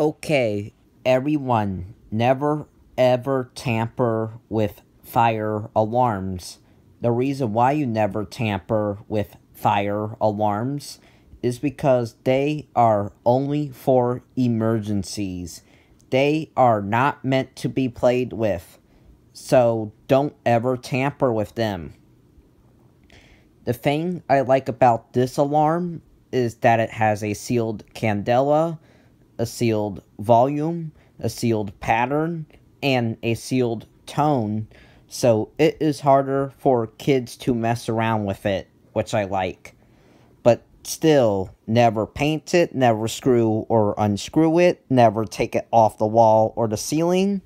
okay, everyone, never ever tamper with fire alarms. The reason why you never tamper with fire alarms is because they are only for emergencies. They are not meant to be played with, so don't ever tamper with them. The thing I like about this alarm is that it has a sealed candela a sealed volume, a sealed pattern, and a sealed tone. So it is harder for kids to mess around with it, which I like. But still, never paint it, never screw or unscrew it, never take it off the wall or the ceiling,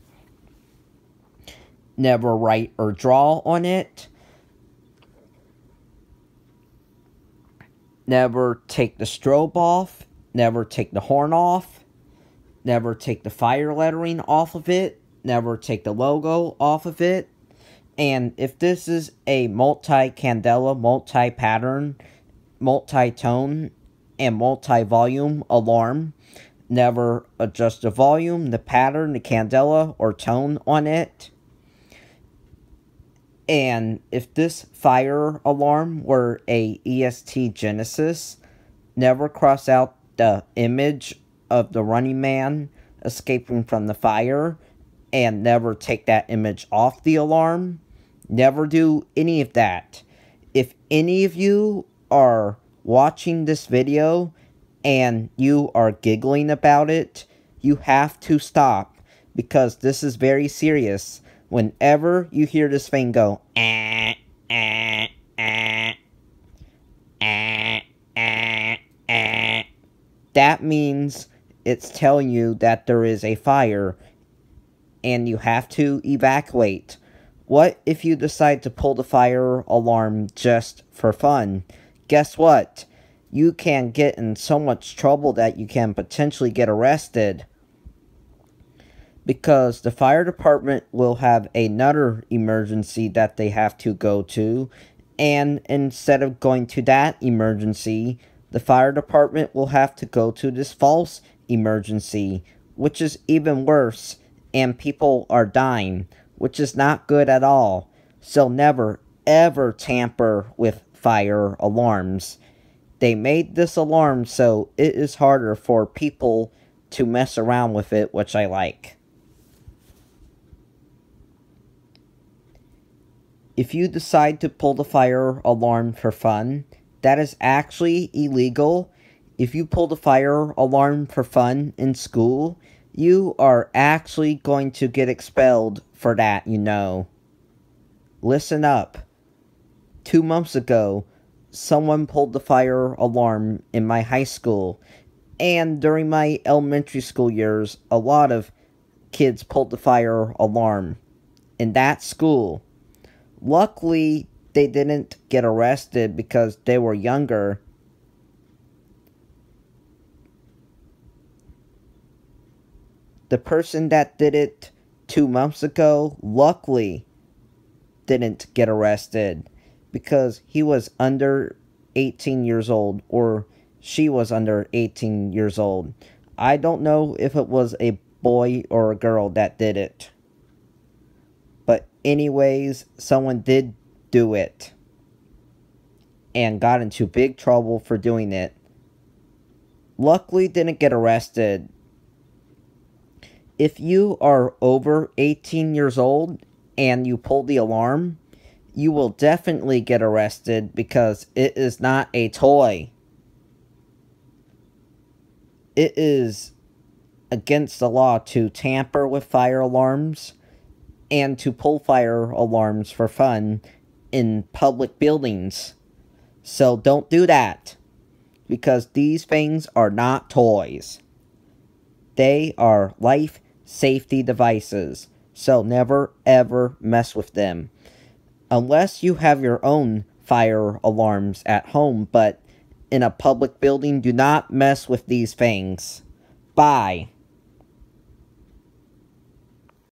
never write or draw on it. Never take the strobe off. Never take the horn off never take the fire lettering off of it, never take the logo off of it. And if this is a multi-candela, multi-pattern, multi-tone, and multi-volume alarm, never adjust the volume, the pattern, the candela, or tone on it. And if this fire alarm were a EST Genesis, never cross out the image of the running man escaping from the fire and never take that image off the alarm. Never do any of that. If any of you are watching this video and you are giggling about it, you have to stop because this is very serious. Whenever you hear this thing go, eh, eh, eh, eh, eh, eh, that means it's telling you that there is a fire and you have to evacuate. What if you decide to pull the fire alarm just for fun? Guess what? You can get in so much trouble that you can potentially get arrested because the fire department will have another emergency that they have to go to. And instead of going to that emergency, the fire department will have to go to this false emergency, which is even worse, and people are dying, which is not good at all. So never, ever tamper with fire alarms. They made this alarm so it is harder for people to mess around with it, which I like. If you decide to pull the fire alarm for fun, that is actually illegal if you pull the fire alarm for fun in school, you are actually going to get expelled for that, you know. Listen up. Two months ago, someone pulled the fire alarm in my high school, and during my elementary school years, a lot of kids pulled the fire alarm in that school. Luckily, they didn't get arrested because they were younger the person that did it two months ago, luckily, didn't get arrested because he was under 18 years old or she was under 18 years old. I don't know if it was a boy or a girl that did it. But, anyways, someone did do it and got into big trouble for doing it. Luckily, didn't get arrested if you are over 18 years old and you pull the alarm, you will definitely get arrested because it is not a toy. It is against the law to tamper with fire alarms and to pull fire alarms for fun in public buildings. So don't do that because these things are not toys. They are life safety devices, so never ever mess with them. Unless you have your own fire alarms at home, but in a public building, do not mess with these things. Bye.